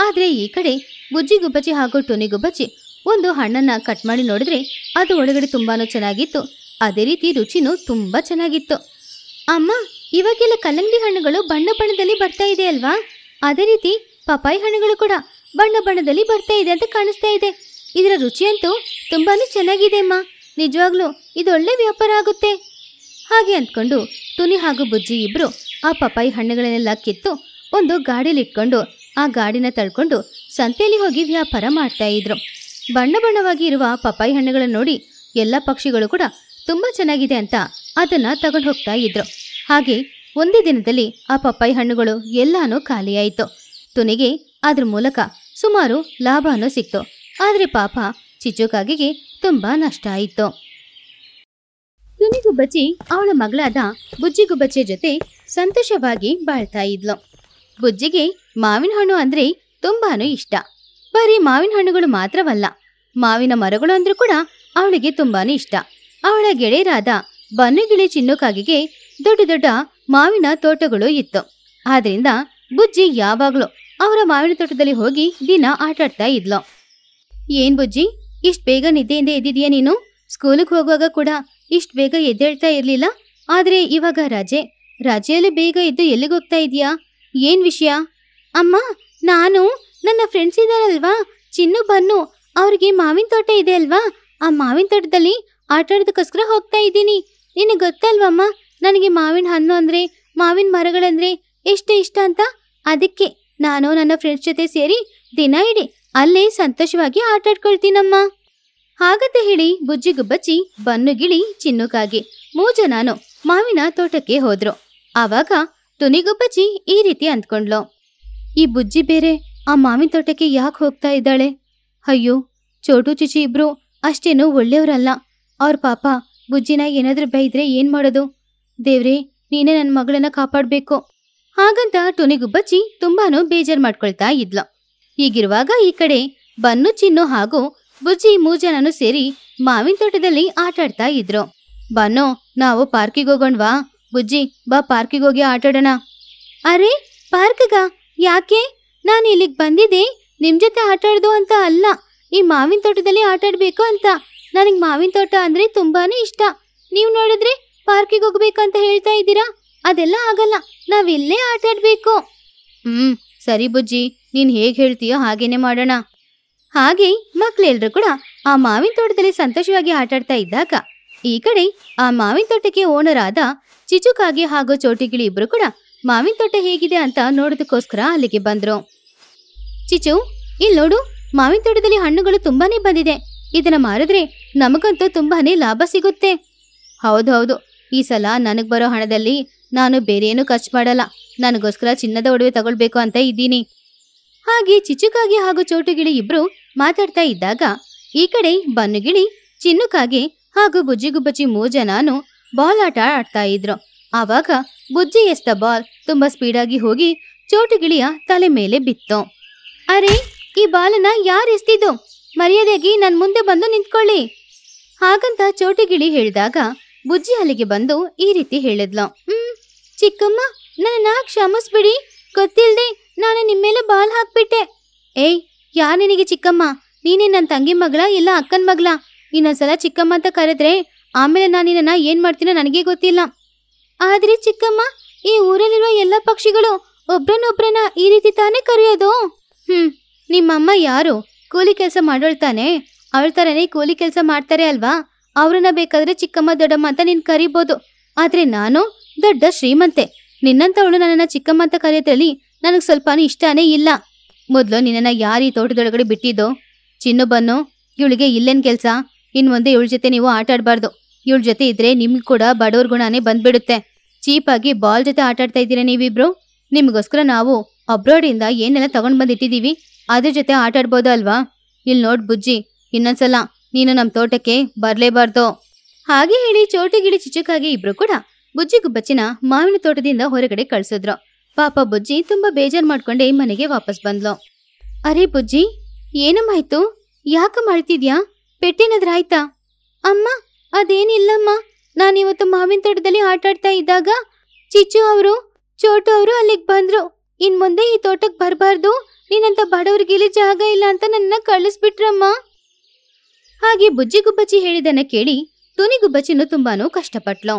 ಆದರೆ ಈ ಕಡೆ ಗುಜ್ಜಿ ಗುಬ್ಬಚ್ಚಿ ಹಾಗೂ ಟುನಿ ಗುಬ್ಬಚ್ಚಿ ಒಂದು ಹಣ್ಣನ್ನು ಕಟ್ ಮಾಡಿ ನೋಡಿದ್ರೆ ಅದು ಒಳಗಡೆ ತುಂಬಾ ಚೆನ್ನಾಗಿತ್ತು ಅದೇ ರೀತಿ ರುಚಿನೂ ತುಂಬ ಚೆನ್ನಾಗಿತ್ತು ಅಮ್ಮ ಇವಾಗೆಲ್ಲ ಕಲ್ಲಂಗಡಿ ಹಣ್ಣುಗಳು ಬಣ್ಣ ಬಣ್ಣದಲ್ಲಿ ಬರ್ತಾ ಇದೆ ಅಲ್ವಾ ಅದೇ ರೀತಿ ಪಪ್ಪಾಯಿ ಹಣ್ಣುಗಳು ಕೂಡ ಬಣ್ಣ ಬಣ್ಣದಲ್ಲಿ ಬರ್ತಾ ಇದೆ ಅಂತ ಕಾಣಿಸ್ತಾ ಇದೆ ಇದರ ರುಚಿಯಂತೂ ತುಂಬಾ ಚೆನ್ನಾಗಿದೆ ಅಮ್ಮ ನಿಜವಾಗ್ಲೂ ಇದೊಳ್ಳೆ ವ್ಯಾಪಾರ ಆಗುತ್ತೆ ಹಾಗೆ ಅಂದ್ಕೊಂಡು ತುನಿ ಹಾಗೂ ಬುಜ್ಜಿ ಇಬ್ಬರು ಆ ಪಪಾಯಿ ಹಣ್ಣುಗಳನ್ನೆಲ್ಲ ಕಿತ್ತು ಒಂದು ಇಟ್ಕೊಂಡು ಆ ಗಾಡಿನ ತಳ್ಕೊಂಡು ಸಂತೆಯಲ್ಲಿ ಹೋಗಿ ವ್ಯಾಪಾರ ಮಾಡ್ತಾ ಇದ್ರು ಬಣ್ಣ ಬಣ್ಣವಾಗಿ ಇರುವ ಪಪಾಯಿ ಹಣ್ಣುಗಳನ್ನು ನೋಡಿ ಎಲ್ಲ ಪಕ್ಷಿಗಳು ಕೂಡ ತುಂಬ ಚೆನ್ನಾಗಿದೆ ಅಂತ ಅದನ್ನ ತಗೊಂಡು ಹೋಗ್ತಾ ಇದ್ರು ಹಾಗೆ ಒಂದೇ ದಿನದಲ್ಲಿ ಆ ಪಪ್ಪಾಯಿ ಹಣ್ಣುಗಳು ಎಲ್ಲಾನು ಖಾಲಿಯಾಯಿತು ತುನಿಗೆ ಅದ್ರ ಮೂಲಕ ಸುಮಾರು ಲಾಭನೂ ಸಿಕ್ತು ಆದರೆ ಪಾಪ ಚಿಚುಕಾಗಿಗೆ ತುಂಬಾ ನಷ್ಟ ಆಯಿತು ಗುಬ್ಬಚ್ಚಿ ಅವಳ ಮಗಳಾದ ಬುಜ್ಜಿಗುಬ್ಬಚ್ಚಿಯ ಜೊತೆ ಸಂತೋಷವಾಗಿ ಬಾಳ್ತಾ ಇದ್ಲು ಬುಜ್ಜಿಗೆ ಮಾವಿನ ಹಣ್ಣು ಅಂದರೆ ತುಂಬಾನು ಇಷ್ಟ ಬರೀ ಮಾವಿನ ಹಣ್ಣುಗಳು ಮಾತ್ರವಲ್ಲ ಮಾವಿನ ಮರಗಳು ಅಂದ್ರೂ ಕೂಡ ಅವಳಿಗೆ ತುಂಬಾನು ಇಷ್ಟ ಅವಳ ಗೆಳೆಯರಾದ ಬನ್ನುಗಿಳಿ ಚಿನ್ನುಕಾಗಿಗೆ ದೊಡ್ಡ ದೊಡ್ಡ ಮಾವಿನ ತೋಟಗಳು ಇತ್ತು ಆದ್ರಿಂದ ಬುಜ್ಜಿ ಯಾವಾಗಲೂ ಅವರ ಮಾವಿನ ತೋಟದಲ್ಲಿ ಹೋಗಿ ದಿನ ಆಟಾಡ್ತಾ ಇದ್ಲು ಏನ್ ಬುಜ್ಜಿ ಇಷ್ಟು ಬೇಗ ನಿದ್ದೆಯಿಂದ ಎದ್ದಿದೆಯಾ ನೀನು ಸ್ಕೂಲಿಗೆ ಹೋಗುವಾಗ ಕೂಡ ಇಷ್ಟು ಬೇಗ ಎದ್ದೇಳ್ತಾ ಇರಲಿಲ್ಲ ಆದರೆ ಇವಾಗ ರಜೆ ರಜೆಯಲ್ಲಿ ಬೇಗ ಎದ್ದು ಎಲ್ಲಿಗೆ ಹೋಗ್ತಾ ಇದೀಯಾ ಏನು ವಿಷಯ ಅಮ್ಮ ನಾನು ನನ್ನ ಫ್ರೆಂಡ್ಸ್ ಇದ್ದಾರಲ್ವಾ ಚಿನ್ನು ಬನ್ನು ಅವ್ರಿಗೆ ಮಾವಿನ ತೋಟ ಇದೆ ಅಲ್ವಾ ಆ ಮಾವಿನ ತೋಟದಲ್ಲಿ ಆಟಾಡೋದಕ್ಕೋಸ್ಕರ ಹೋಗ್ತಾ ಇದ್ದೀನಿ ನಿನಗೆ ಗೊತ್ತಲ್ವಮ್ಮ ನನಗೆ ಮಾವಿನ ಹಣ್ಣು ಅಂದರೆ ಮಾವಿನ ಮರಗಳಂದರೆ ಎಷ್ಟು ಇಷ್ಟ ಅಂತ ಅದಕ್ಕೆ ನಾನು ನನ್ನ ಫ್ರೆಂಡ್ಸ್ ಜೊತೆ ಸೇರಿ ದಿನ ಇಡಿ ಅಲ್ಲೇ ಸಂತೋಷವಾಗಿ ಆಟಾಡ್ಕೊಳ್ತೀನಮ್ಮ ಹಾಗತ್ತೆ ಹೇಳಿ ಬುಜ್ಜಿಗುಬ್ಬಚ್ಚಿ ಬನ್ನುಗಿಳಿ ಚಿನ್ನುಕಾಗಿ ಮೂಜನಾನು ಮಾವಿನ ತೋಟಕ್ಕೆ ಹೋದ್ರು ಆವಾಗ ತುನಿಗುಬ್ಬಚ್ಚಿ ಈ ರೀತಿ ಅಂದ್ಕೊಂಡ್ಲು ಈ ಬುಜ್ಜಿ ಬೇರೆ ಆ ಮಾವಿನ ತೋಟಕ್ಕೆ ಯಾಕೆ ಹೋಗ್ತಾ ಇದ್ದಾಳೆ ಅಯ್ಯೋ ಚೋಟು ಚಿಚಿ ಇಬ್ರು ಅಷ್ಟೇನೂ ಒಳ್ಳೆಯವರಲ್ಲ ಅವ್ರ ಪಾಪ ಬುಜ್ಜಿನ ಏನಾದ್ರೂ ಬೈದ್ರೆ ಏನ್ ಮಾಡೋದು ದೇವ್ರೆ ನೀನೇ ನನ್ನ ಮಗಳನ್ನ ಕಾಪಾಡಬೇಕು ಹಾಗಂತ ಟುನಿಗುಬ್ಬಚ್ಚಿ ತುಂಬಾನು ಬೇಜಾರ್ ಮಾಡ್ಕೊಳ್ತಾ ಇದ್ಲು ಹೀಗಿರುವಾಗ ಈ ಕಡೆ ಬನ್ನು ಚಿನ್ನು ಹಾಗೂ ಬುಜ್ಜಿ ಮೂಜನನು ಸೇರಿ ಮಾವಿನ ತೋಟದಲ್ಲಿ ಆಟಾಡ್ತಾ ಇದ್ರು ಬನ್ನು ನಾವು ಪಾರ್ಕಿಗೆ ಹೋಗೋಣವಾ ಬುಜ್ಜಿ ಬಾ ಪಾರ್ಕಿಗೆ ಹೋಗಿ ಆಟಾಡೋಣ ಅರೆ ಪಾರ್ಕ್ಗ ಯಾಕೆ ನಾನು ಇಲ್ಲಿಗೆ ಬಂದಿದ್ದೆ ನಿಮ್ಮ ಜೊತೆ ಆಟಾಡ್ದು ಅಂತ ಅಲ್ಲ ಈ ಮಾವಿನ ತೋಟದಲ್ಲಿ ಆಟಾಡಬೇಕು ಅಂತ ನನಗೆ ಮಾವಿನ ತೋಟ ಅಂದ್ರೆ ತುಂಬಾನೇ ಇಷ್ಟ ನೀವು ನೋಡಿದ್ರೆ ಪಾರ್ಕಿಗೆ ಹೋಗ್ಬೇಕಂತ ಹೇಳ್ತಾ ಇದ್ದೀರಾ ಅದೆಲ್ಲ ಆಗಲ್ಲ ನಾವಿಲ್ಲೇ ಆಟಾಡಬೇಕು ಹ್ಮ್ ಸರಿ ಬುಜ್ಜಿ ನೀನು ಹೇಗೆ ಹೇಳ್ತೀಯೋ ಹಾಗೇನೆ ಮಾಡೋಣ ಹಾಗೆ ಮಕ್ಕಳೆಲ್ಲರೂ ಕೂಡ ಆ ಮಾವಿನ ತೋಟದಲ್ಲಿ ಸಂತೋಷವಾಗಿ ಆಟಾಡ್ತಾ ಇದ್ದಾಗ ಈ ಕಡೆ ಆ ಮಾವಿನ ತೋಟಕ್ಕೆ ಓನರ್ ಆದ ಚಿಚುಕಾಗಿ ಹಾಗೂ ಚೋಟಿಗಿಳಿ ಇಬ್ರು ಕೂಡ ಮಾವಿನ ತೋಟ ಹೇಗಿದೆ ಅಂತ ನೋಡೋದಕ್ಕೋಸ್ಕರ ಅಲ್ಲಿಗೆ ಬಂದ್ರು ಚಿಚು ಇಲ್ಲಿ ನೋಡು ಮಾವಿನ ತೋಟದಲ್ಲಿ ಹಣ್ಣುಗಳು ತುಂಬಾನೇ ಬಂದಿದೆ ಇದನ್ನ ಮಾರಿದ್ರೆ ನಮಗಂತೂ ತುಂಬಾನೇ ಲಾಭ ಸಿಗುತ್ತೆ ಹೌದು ಹೌದು ಈ ಸಲ ನನಗೆ ಬರೋ ಹಣದಲ್ಲಿ ನಾನು ಬೇರೇನೂ ಖರ್ಚು ಮಾಡಲ್ಲ ನನಗೋಸ್ಕರ ಚಿನ್ನದ ಒಡವೆ ತಗೊಳ್ಬೇಕು ಅಂತ ಇದ್ದೀನಿ ಹಾಗೆ ಚಿಚುಕಾಗಿ ಹಾಗೂ ಚೋಟುಗಿಳಿ ಇಬ್ರು ಮಾತಾಡ್ತಾ ಇದ್ದಾಗ ಈ ಕಡೆ ಬನ್ನುಗಿಳಿ ಚಿನ್ನುಕಾಗಿ ಹಾಗೂ ಬುಜ್ಜಿಗುಬ್ಬಚ್ಚಿ ಮೂರು ಜನಾನು ಬಾಲ್ ಆಟ ಆಡ್ತಾ ಇದ್ರು ಆವಾಗ ಬುಜ್ಜಿ ಎಸ್ತ ಬಾಲ್ ತುಂಬಾ ಸ್ಪೀಡಾಗಿ ಹೋಗಿ ಚೋಟುಗಿಳಿಯ ತಲೆ ಮೇಲೆ ಬಿತ್ತು ಅರೆ ಈ ಬಾಲನ್ನ ಯಾರು ಎಸ್ತಿದ್ದು ಮರ್ಯಾದೆಗಿ ನನ್ನ ಮುಂದೆ ಬಂದು ನಿಂತ್ಕೊಳ್ಳಿ ಹಾಗಂತ ಚೋಟುಗಿಳಿ ಹೇಳಿದಾಗ ಬುಜ್ಜಿ ಅಲ್ಲಿಗೆ ಬಂದು ಈ ರೀತಿ ಹೇಳಿದ್ಲು ಹ್ಮ್ ಚಿಕ್ಕಮ್ಮ ನನ್ನ ಕ್ಷಮಿಸ್ಬಿಡಿ ಗೊತ್ತಿಲ್ಲದೆ ನಾನು ನಿಮ್ಮೇಲೆ ಬಾಲ್ ಹಾಕ್ಬಿಟ್ಟೆ ಏಯ್ ಯಾರು ನಿನಗೆ ಚಿಕ್ಕಮ್ಮ ನೀನೇ ನನ್ನ ತಂಗಿ ಮಗಳ ಇಲ್ಲ ಅಕ್ಕನ ಮಗಳ ಇನ್ನೊಂದ್ಸಲ ಚಿಕ್ಕಮ್ಮ ಅಂತ ಕರೆದ್ರೆ ಆಮೇಲೆ ನಾನು ನಿನ್ನ ಏನು ಮಾಡ್ತೀನೋ ನನಗೆ ಗೊತ್ತಿಲ್ಲ ಆದರೆ ಚಿಕ್ಕಮ್ಮ ಈ ಊರಲ್ಲಿರುವ ಎಲ್ಲ ಪಕ್ಷಿಗಳು ಒಬ್ರನ್ನೊಬ್ರನ್ನ ಈ ರೀತಿ ತಾನೇ ಕರೆಯೋದು ಹ್ಮ್ ನಿಮ್ಮಮ್ಮ ಯಾರು ಕೂಲಿ ಕೆಲಸ ಮಾಡೋಳ್ತಾನೆ ಅವಳ ತರನೇ ಕೂಲಿ ಕೆಲಸ ಮಾಡ್ತಾರೆ ಅಲ್ವಾ ಅವ್ರನ್ನ ಬೇಕಾದ್ರೆ ಚಿಕ್ಕಮ್ಮ ದೊಡ್ಡಮ್ಮ ಅಂತ ನೀನು ಕರಿಬೋದು ಆದರೆ ನಾನು ದೊಡ್ಡ ಶ್ರೀಮಂತೆ ನಿನ್ನಂತವಳು ನನ್ನನ್ನು ಚಿಕ್ಕಮ್ಮ ಅಂತ ಕರೆಯೋದ್ರಲ್ಲಿ ನನಗೆ ಸ್ವಲ್ಪನೂ ಇಷ್ಟನೇ ಇಲ್ಲ ಮೊದಲು ನಿನ್ನನ್ನು ಯಾರು ಈ ತೋಟದೊಳಗಡೆ ಬಿಟ್ಟಿದ್ದೋ ಚಿನ್ನು ಬನ್ನು ಇವಳಿಗೆ ಇಲ್ಲೇನು ಕೆಲಸ ಇನ್ನು ಮುಂದೆ ಇವಳ ಜೊತೆ ನೀವು ಆಟ ಆಡಬಾರ್ದು ಇವಳ ಜೊತೆ ಇದ್ರೆ ನಿಮ್ಗೆ ಕೂಡ ಬಡವ್ರ ಗುಣನೇ ಬಂದ್ಬಿಡುತ್ತೆ ಚೀಪಾಗಿ ಬಾಲ್ ಜೊತೆ ಆಟ ಆಡ್ತಾ ಇದ್ದೀರಾ ನೀವಿಬ್ರು ನಿಮಗೋಸ್ಕರ ನಾವು ಅಬ್ರಾಡಿಂದ ಏನೆಲ್ಲ ತಗೊಂಡು ಬಂದಿಟ್ಟಿದ್ದೀವಿ ಅದ್ರ ಜೊತೆ ಆಟ ಅಲ್ವಾ ಇಲ್ಲಿ ನೋಡ್ ಬುಜ್ಜಿ ಇನ್ನೊಂದ್ಸಲ ನೀನು ನಮ್ಮ ತೋಟಕ್ಕೆ ಬರಲೇಬಾರ್ದು ಹಾಗೆ ಹೇಳಿ ಚೋಟಿ ಗಿಳಿ ಚಿಚುಕಾಗಿ ಇಬ್ರು ಕೂಡ ಬುಜ್ಜಿ ಗುಬ್ಬಚ್ಚಿನ ಮಾವಿನ ತೋಟದಿಂದ ಹೊರಗಡೆ ಕಳ್ಸಿದ್ರು ಪಾಪ ಬುಜ್ಜಿ ತುಂಬಾ ಬೇಜಾರ್ ಮಾಡ್ಕೊಂಡೆ ಮನೆಗೆ ವಾಪಸ್ ಬಂದ್ಲು ಅರೆ ಬುಜ್ಜಿ ಏನಮ್ಮಾಯ್ತು ಯಾಕ ಮಾಡ್ತಿದ್ಯಾ ಪೆಟ್ಟಿನದ್ರಾಯ್ತಾ ಅಮ್ಮ ಅದೇನಿಲ್ಲಮ್ಮ ಇವತ್ತು ಮಾವಿನ ತೋಟದಲ್ಲಿ ಆಟ ಆಡ್ತಾ ಇದ್ದಾಗ ಚಿಚ್ಚು ಅವರು ಚೋಟು ಅವರು ಅಲ್ಲಿಗೆ ಬಂದ್ರು ಇನ್ ಮುಂದೆ ಈ ತೋಟಕ್ಕೆ ಬರಬಾರ್ದು ನೀನಂತ ಇಲ್ಲಿ ಜಾಗ ಇಲ್ಲ ಅಂತ ನನ್ನ ಕಳಿಸ್ಬಿಟ್ರಮ್ಮ ಹಾಗೆ ಬುಜ್ಜಿ ಗುಬ್ಬಚ್ಚಿ ಹೇಳಿದನ್ನ ಕೇಳಿ ತುನಿ ಗುಬ್ಬಚ್ಚಿನೂ ತುಂಬಾನೂ ಕಷ್ಟಪಟ್ಲು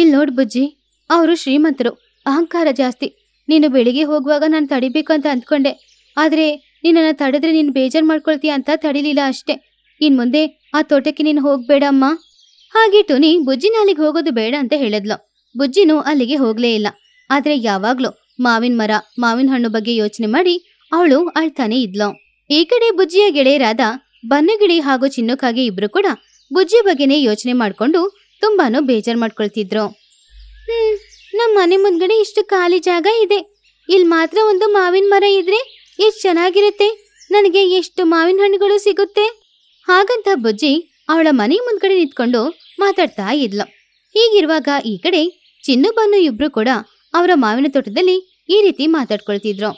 ಇಲ್ಲಿ ನೋಡು ಬುಜ್ಜಿ ಅವರು ಶ್ರೀಮಂತರು ಅಹಂಕಾರ ಜಾಸ್ತಿ ನೀನು ಬೆಳಿಗ್ಗೆ ಹೋಗುವಾಗ ನಾನು ತಡಿಬೇಕು ಅಂತ ಅಂದ್ಕೊಂಡೆ ಆದರೆ ನಿನ್ನನ್ನು ತಡೆದ್ರೆ ನೀನು ಬೇಜಾರು ಮಾಡ್ಕೊಳ್ತೀಯ ಅಂತ ತಡಿಲಿಲ್ಲ ಅಷ್ಟೇ ಇನ್ನು ಮುಂದೆ ಆ ತೋಟಕ್ಕೆ ನೀನು ಹೋಗಬೇಡ ಅಮ್ಮ ಹಾಗೆ ಟುನಿ ಬುಜ್ಜಿನ ಅಲ್ಲಿಗೆ ಹೋಗೋದು ಬೇಡ ಅಂತ ಹೇಳಿದ್ಲು ಬುಜ್ಜಿನೂ ಅಲ್ಲಿಗೆ ಹೋಗಲೇ ಇಲ್ಲ ಆದರೆ ಯಾವಾಗಲೂ ಮಾವಿನ ಮರ ಮಾವಿನ ಹಣ್ಣು ಬಗ್ಗೆ ಯೋಚನೆ ಮಾಡಿ ಅವಳು ಅಳ್ತಾನೆ ಇದ್ಲು ಈ ಕಡೆ ಬುಜ್ಜಿಯ ಗೆಳೆಯರಾದ ಬನ್ನಗಿಳಿ ಹಾಗೂ ಚಿನ್ನುಕಾಗೆ ಇಬ್ರು ಕೂಡ ಬುಜ್ಜಿ ಬಗ್ಗೆನೇ ಯೋಚನೆ ಮಾಡಿಕೊಂಡು ತುಂಬಾ ಬೇಜಾರು ಮಾಡ್ಕೊಳ್ತಿದ್ರು ಹ್ಮ್ ನಮ್ಮ ಮನೆ ಮುಂದ್ಗಡೆ ಇಷ್ಟು ಖಾಲಿ ಜಾಗ ಇದೆ ಇಲ್ಲಿ ಮಾತ್ರ ಒಂದು ಮಾವಿನ ಮರ ಇದ್ರೆ ಎಷ್ಟು ಚೆನ್ನಾಗಿರುತ್ತೆ ನನಗೆ ಎಷ್ಟು ಮಾವಿನ ಹಣ್ಣುಗಳು ಸಿಗುತ್ತೆ ಹಾಗಂತ ಬುಜ್ಜಿ ಅವಳ ಮನೆ ಮುಂದ್ಗಡೆ ನಿಂತ್ಕೊಂಡು ಮಾತಾಡ್ತಾ ಇದ್ಲು ಹೀಗಿರುವಾಗ ಈ ಕಡೆ ಚಿನ್ನು ಬನ್ನು ಇಬ್ರು ಕೂಡ ಅವರ ಮಾವಿನ ತೋಟದಲ್ಲಿ ಈ ರೀತಿ ಮಾತಾಡ್ಕೊಳ್ತಿದ್ರು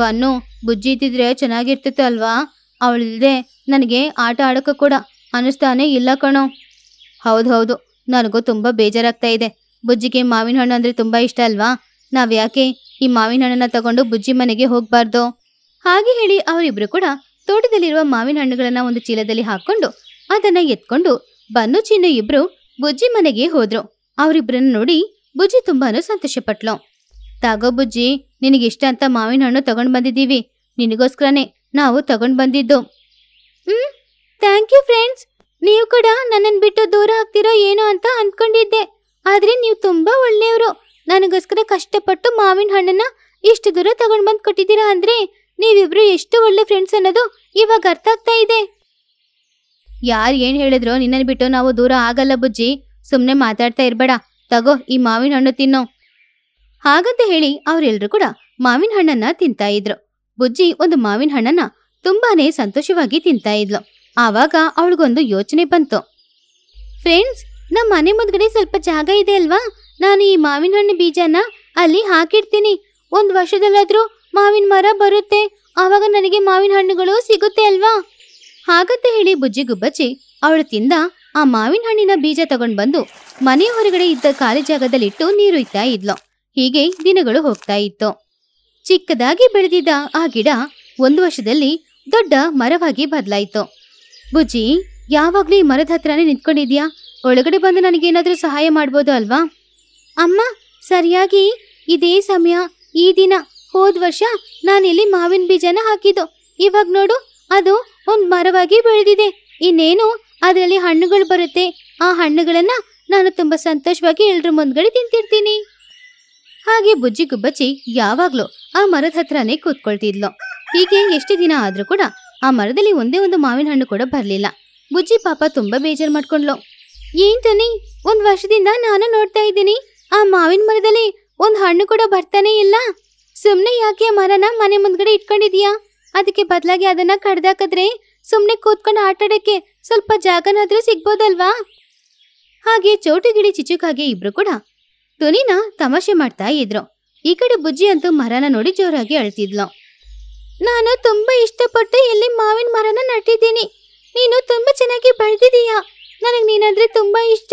ಬನ್ನು ಬುಜ್ಜಿ ಇದ್ದಿದ್ರೆ ಚೆನ್ನಾಗಿರ್ತಿತ್ತು ಅಲ್ವಾ ಅವಳಿಲ್ದೆ ನನಗೆ ಆಟ ಆಡೋಕೆ ಕೂಡ ಅನ್ನಿಸ್ತಾನೆ ಇಲ್ಲ ಕಣೋ ಹೌದು ಹೌದು ನನಗೂ ತುಂಬ ಬೇಜಾರಾಗ್ತಾ ಇದೆ ಬುಜ್ಜಿಗೆ ಮಾವಿನ ಹಣ್ಣು ಅಂದರೆ ತುಂಬ ಇಷ್ಟ ಅಲ್ವಾ ನಾವು ಯಾಕೆ ಈ ಮಾವಿನ ಹಣ್ಣನ್ನು ತಗೊಂಡು ಬುಜ್ಜಿ ಮನೆಗೆ ಹೋಗಬಾರ್ದು ಹಾಗೆ ಹೇಳಿ ಅವರಿಬ್ರು ಕೂಡ ತೋಟದಲ್ಲಿರುವ ಮಾವಿನ ಹಣ್ಣುಗಳನ್ನು ಒಂದು ಚೀಲದಲ್ಲಿ ಹಾಕ್ಕೊಂಡು ಅದನ್ನು ಎತ್ಕೊಂಡು ಬನ್ನು ಚಿನ್ನು ಇಬ್ರು ಬುಜ್ಜಿ ಮನೆಗೆ ಹೋದ್ರು ಅವರಿಬ್ಬರನ್ನು ನೋಡಿ ಬುಜ್ಜಿ ತುಂಬಾನು ಸಂತೋಷಪಟ್ಲು ತಗೋ ಬುಜ್ಜಿ ನಿನಗಿಷ್ಟ ಅಂತ ಮಾವಿನ ಹಣ್ಣು ತಗೊಂಡು ಬಂದಿದ್ದೀವಿ ನಿನಗೋಸ್ಕರನೇ ನಾವು ತಗೊಂಡು ಬಂದಿದ್ದು ಹ್ಮ್ ಥ್ಯಾಂಕ್ ಯು ಫ್ರೆಂಡ್ಸ್ ನೀವು ಕೂಡ ನನ್ನನ್ನು ಬಿಟ್ಟು ದೂರ ಆಗ್ತಿರೋ ಏನೋ ಅಂತ ಅಂದ್ಕೊಂಡಿದ್ದೆ ಆದರೆ ನೀವು ತುಂಬ ಒಳ್ಳೆಯವರು ನನಗೋಸ್ಕರ ಕಷ್ಟಪಟ್ಟು ಮಾವಿನ ಹಣ್ಣನ್ನ ಇಷ್ಟು ದೂರ ತಗೊಂಡು ಬಂದು ಕೊಟ್ಟಿದ್ದೀರಾ ಅಂದರೆ ನೀವಿಬ್ರು ಎಷ್ಟು ಒಳ್ಳೆ ಫ್ರೆಂಡ್ಸ್ ಅನ್ನೋದು ಇವಾಗ ಅರ್ಥ ಆಗ್ತಾ ಇದೆ ಯಾರು ಏನು ಹೇಳಿದ್ರು ನಿನ್ನನ್ನು ಬಿಟ್ಟು ನಾವು ದೂರ ಆಗಲ್ಲ ಬುಜ್ಜಿ ಸುಮ್ಮನೆ ಮಾತಾಡ್ತಾ ಇರಬೇಡ ತಗೋ ಈ ಮಾವಿನ ಹಣ್ಣು ತಿನ್ನೋ ಹಾಗಂತ ಹೇಳಿ ಅವರೆಲ್ಲರೂ ಕೂಡ ಮಾವಿನ ಹಣ್ಣನ್ನ ತಿಂತಾ ಇದ್ರು ಬುಜ್ಜಿ ಒಂದು ಮಾವಿನ ಹಣ್ಣನ್ನ ತುಂಬಾನೇ ಸಂತೋಷವಾಗಿ ತಿಂತಾ ಇದ್ಲು ಆವಾಗ ಅವಳಿಗೊಂದು ಯೋಚನೆ ಬಂತು ಫ್ರೆಂಡ್ಸ್ ನಮ್ಮ ಮನೆ ಮುಂದ್ಗಡೆ ಸ್ವಲ್ಪ ಜಾಗ ಇದೆ ಅಲ್ವಾ ನಾನು ಈ ಮಾವಿನ ಹಣ್ಣು ಬೀಜನ ಅಲ್ಲಿ ಹಾಕಿರ್ತೀನಿ ಒಂದು ವರ್ಷದಲ್ಲಾದರೂ ಮಾವಿನ ಮರ ಬರುತ್ತೆ ಆವಾಗ ನನಗೆ ಮಾವಿನ ಹಣ್ಣುಗಳು ಸಿಗುತ್ತೆ ಅಲ್ವಾ ಹಾಗಂತ ಹೇಳಿ ಬುಜ್ಜಿಗುಬ್ಬಚ್ಚಿ ಅವಳು ತಿಂದ ಆ ಮಾವಿನ ಹಣ್ಣಿನ ಬೀಜ ತಗೊಂಡು ಬಂದು ಮನೆ ಹೊರಗಡೆ ಇದ್ದ ಖಾಲಿ ಜಾಗದಲ್ಲಿಟ್ಟು ನೀರು ಇತ್ತಾ ಇದ್ಲು ಹೀಗೆ ದಿನಗಳು ಹೋಗ್ತಾ ಇತ್ತು ಚಿಕ್ಕದಾಗಿ ಬೆಳೆದಿದ್ದ ಆ ಗಿಡ ಒಂದು ವರ್ಷದಲ್ಲಿ ದೊಡ್ಡ ಮರವಾಗಿ ಬದಲಾಯಿತು ಬುಜ್ಜಿ ಯಾವಾಗಲೂ ಈ ಮರದ ಹತ್ರನೇ ನಿಂತ್ಕೊಂಡಿದ್ಯಾ ಒಳಗಡೆ ಬಂದು ನನಗೇನಾದರೂ ಸಹಾಯ ಮಾಡ್ಬೋದು ಅಲ್ವಾ ಅಮ್ಮ ಸರಿಯಾಗಿ ಇದೇ ಸಮಯ ಈ ದಿನ ಹೋದ ವರ್ಷ ನಾನಿಲ್ಲಿ ಮಾವಿನ ಬೀಜನ ಹಾಕಿದ್ದು ಇವಾಗ ನೋಡು ಅದು ಒಂದು ಮರವಾಗಿ ಬೆಳೆದಿದೆ ಇನ್ನೇನು ಅದರಲ್ಲಿ ಹಣ್ಣುಗಳು ಬರುತ್ತೆ ಆ ಹಣ್ಣುಗಳನ್ನು ನಾನು ತುಂಬ ಸಂತೋಷವಾಗಿ ಎಲ್ರ ಮುಂದ್ಗಡೆ ತಿಂತಿರ್ತೀನಿ ಹಾಗೆ ಬುಜ್ಜಿ ಗುಬ್ಬಚ್ಚಿ ಯಾವಾಗಲೂ ಆ ಮರದ ಹತ್ರನೇ ಕೂತ್ಕೊಳ್ತಿದ್ಲು ಹೀಗೆ ಎಷ್ಟು ದಿನ ಆದರೂ ಕೂಡ ಆ ಮರದಲ್ಲಿ ಒಂದೇ ಒಂದು ಮಾವಿನ ಹಣ್ಣು ಕೂಡ ಬರಲಿಲ್ಲ ಬುಜ್ಜಿ ಪಾಪ ತುಂಬಾ ಬೇಜಾರು ಮಾಡ್ಕೊಂಡ್ಲು ಏನ್ ತನಿ ಒಂದ್ ವರ್ಷದಿಂದ ನಾನು ನೋಡ್ತಾ ಇದ್ದೀನಿ ಆ ಮಾವಿನ ಮರದಲ್ಲಿ ಒಂದ್ ಹಣ್ಣು ಕೂಡ ಬರ್ತಾನೆ ಇಲ್ಲ ಸುಮ್ನೆ ಯಾಕೆ ಮರನ ಮನೆ ಮುಂದ್ಗಡೆ ಇಟ್ಕೊಂಡಿದ್ಯಾ ಅದಕ್ಕೆ ಬದಲಾಗಿ ಅದನ್ನ ಕಡ್ದಾಕದ್ರೆ ಸುಮ್ನೆ ಕೂತ್ಕೊಂಡು ಆಟಾಡಕ್ಕೆ ಸ್ವಲ್ಪ ಜಾಗನಾದ್ರೂ ಸಿಗ್ಬೋದಲ್ವಾ ಹಾಗೆ ಗಿಡಿ ಚಿಚುಕಾಗೆ ಇಬ್ರು ಕೂಡ ತುನಿನ ತಮಾಷೆ ಮಾಡ್ತಾ ಇದ್ರು ಈ ಕಡೆ ಬುಜ್ಜಿ ಅಂತೂ ಮರನ ನೋಡಿ ಜೋರಾಗಿ ಅಳ್ತಿದ್ಲು ನಾನು ತುಂಬಾ ಇಷ್ಟಪಟ್ಟು ಇಲ್ಲಿ ಮಾವಿನ ಮರನ ನಟ್ಟಿದ್ದೀನಿ ನೀನು ತುಂಬಾ ಚೆನ್ನಾಗಿ ಬೆಳೆದಿದೀಯಾ ನನಗೆ ನೀನಂದ್ರೆ ತುಂಬಾ ಇಷ್ಟ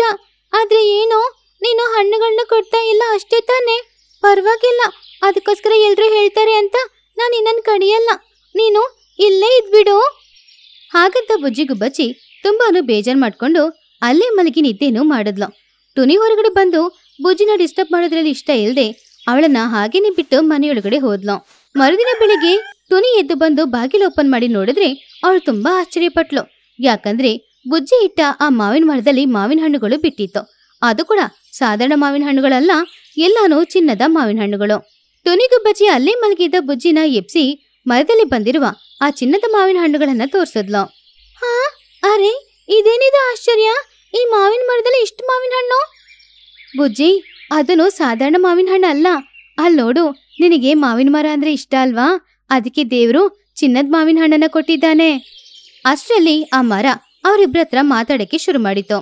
ಆದ್ರೆ ಏನೋ ನೀನು ಹಣ್ಣುಗಳನ್ನ ಕೊಡ್ತಾ ಇಲ್ಲ ಅಷ್ಟೇ ತಾನೆ ಪರವಾಗಿಲ್ಲ ಅದಕ್ಕೋಸ್ಕರ ಎಲ್ಲರೂ ಹೇಳ್ತಾರೆ ಅಂತ ನಾನು ಇನ್ನೊಂದು ಕಡಿಯಲ್ಲ ನೀನು ಇಲ್ಲೇ ಇದ್ಬಿಡು ಹಾಗಂತ ಬುಜ್ಜಿಗುಬ್ಬಚ್ಚಿ ತುಂಬಾನು ಬೇಜಾರು ಮಾಡ್ಕೊಂಡು ಅಲ್ಲೇ ಮಲಗಿ ನಿದ್ದೆನೂ ಮಾಡಿದ್ಲು ಟುನಿ ಹೊರಗಡೆ ಬಂದು ಬುಜ್ಜಿನ ಡಿಸ್ಟರ್ಬ್ ಮಾಡೋದ್ರಲ್ಲಿ ಇಷ್ಟ ಇಲ್ಲದೆ ಅವಳನ್ನ ಹಾಗೇನೆ ಬಿಟ್ಟು ಮನೆಯೊಳಗಡೆ ಹೋದ್ಲು ಮರುದಿನ ಬೆಳಿಗ್ಗೆ ತುನಿ ಎದ್ದು ಬಂದು ಬಾಗಿಲು ಓಪನ್ ಮಾಡಿ ನೋಡಿದ್ರೆ ಅವಳು ತುಂಬಾ ಆಶ್ಚರ್ಯಪಟ್ಲು ಯಾಕಂದ್ರೆ ಬುಜ್ಜಿ ಇಟ್ಟ ಆ ಮಾವಿನ ಮರದಲ್ಲಿ ಮಾವಿನ ಹಣ್ಣುಗಳು ಬಿಟ್ಟಿತ್ತು ಅದು ಕೂಡ ಸಾಧಾರಣ ಮಾವಿನ ಹಣ್ಣುಗಳಲ್ಲ ಎಲ್ಲಾನು ಚಿನ್ನದ ಮಾವಿನ ಹಣ್ಣುಗಳು ತುನಿ ಬಜ್ಜಿ ಅಲ್ಲೇ ಮಲಗಿದ್ದ ಬುಜ್ಜಿನ ಎಬ್ಸಿ ಮರದಲ್ಲಿ ಬಂದಿರುವ ಆ ಚಿನ್ನದ ಮಾವಿನ ಹಣ್ಣುಗಳನ್ನ ತೋರಿಸಿದ್ಲು ಹಾ ಅರೆ ಇದೇನಿದು ಆಶ್ಚರ್ಯ ಈ ಮಾವಿನ ಮರದಲ್ಲಿ ಇಷ್ಟು ಮಾವಿನ ಹಣ್ಣು ಬುಜ್ಜಿ ಅದನ್ನು ಸಾಧಾರಣ ಮಾವಿನ ಹಣ್ಣು ಅಲ್ಲ ಅಲ್ಲಿ ನೋಡು ನಿನಗೆ ಮಾವಿನ ಮರ ಅಂದ್ರೆ ಇಷ್ಟ ಅಲ್ವಾ ಅದಕ್ಕೆ ದೇವರು ಚಿನ್ನದ ಮಾವಿನ ಹಣ್ಣನ್ನ ಕೊಟ್ಟಿದ್ದಾನೆ ಅಷ್ಟರಲ್ಲಿ ಆ ಮರ ಅವರಿಬ್ಬರ ಹತ್ರ ಮಾತಾಡಕ್ಕೆ ಶುರು ಮಾಡಿತು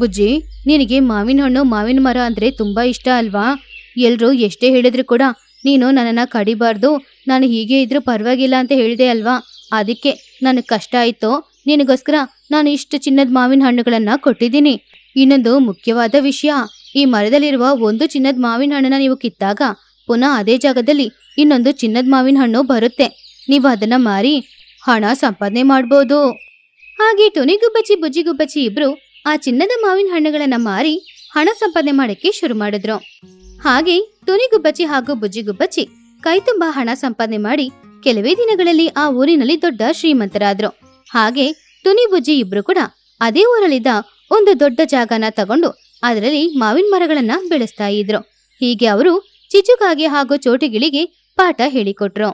ಬುಜ್ಜಿ ನಿನಗೆ ಮಾವಿನ ಹಣ್ಣು ಮಾವಿನ ಮರ ಅಂದರೆ ತುಂಬ ಇಷ್ಟ ಅಲ್ವಾ ಎಲ್ಲರೂ ಎಷ್ಟೇ ಹೇಳಿದ್ರು ಕೂಡ ನೀನು ನನ್ನನ್ನು ಕಡಿಬಾರ್ದು ನಾನು ಹೀಗೆ ಇದ್ರೂ ಪರವಾಗಿಲ್ಲ ಅಂತ ಹೇಳಿದೆ ಅಲ್ವಾ ಅದಕ್ಕೆ ನನಗೆ ಕಷ್ಟ ಆಯಿತು ನಿನಗೋಸ್ಕರ ನಾನು ಇಷ್ಟು ಚಿನ್ನದ ಮಾವಿನ ಹಣ್ಣುಗಳನ್ನು ಕೊಟ್ಟಿದ್ದೀನಿ ಇನ್ನೊಂದು ಮುಖ್ಯವಾದ ವಿಷಯ ಈ ಮರದಲ್ಲಿರುವ ಒಂದು ಚಿನ್ನದ ಮಾವಿನ ಹಣ್ಣನ್ನ ನೀವು ಕಿತ್ತಾಗ ಪುನಃ ಅದೇ ಜಾಗದಲ್ಲಿ ಇನ್ನೊಂದು ಚಿನ್ನದ ಮಾವಿನ ಹಣ್ಣು ಬರುತ್ತೆ ನೀವು ಅದನ್ನ ಮಾರಿ ಹಣ ಸಂಪಾದನೆ ಮಾಡಬಹುದು ಹಾಗೆ ಟೊನಿಗುಬ್ಬಚ್ಚಿ ಬುಜ್ಜಿಗುಬ್ಬಚ್ಚಿ ಇಬ್ರು ಆ ಚಿನ್ನದ ಮಾವಿನ ಹಣ್ಣುಗಳನ್ನ ಮಾರಿ ಹಣ ಸಂಪಾದನೆ ಮಾಡಕ್ಕೆ ಶುರು ಮಾಡಿದ್ರು ಹಾಗೆ ಟೊನಿಗುಬ್ಬಚ್ಚಿ ಹಾಗೂ ಬುಜ್ಜಿಗುಬ್ಬಚ್ಚಿ ಕೈ ತುಂಬಾ ಹಣ ಸಂಪಾದನೆ ಮಾಡಿ ಕೆಲವೇ ದಿನಗಳಲ್ಲಿ ಆ ಊರಿನಲ್ಲಿ ದೊಡ್ಡ ಶ್ರೀಮಂತರಾದ್ರು ಹಾಗೆ ತುನಿ ಬುಜ್ಜಿ ಇಬ್ರು ಕೂಡ ಅದೇ ಊರಲ್ಲಿದ್ದ ಒಂದು ದೊಡ್ಡ ಜಾಗನ ತಗೊಂಡು ಅದರಲ್ಲಿ ಮಾವಿನ ಮರಗಳನ್ನ ಬೆಳೆಸ್ತಾ ಇದ್ರು ಹೀಗೆ ಅವರು ಚಿಚುಕಾಗೆ ಹಾಗೂ ಚೋಟಿಗಿಳಿಗೆ ಪಾಠ ಹೇಳಿಕೊಟ್ರು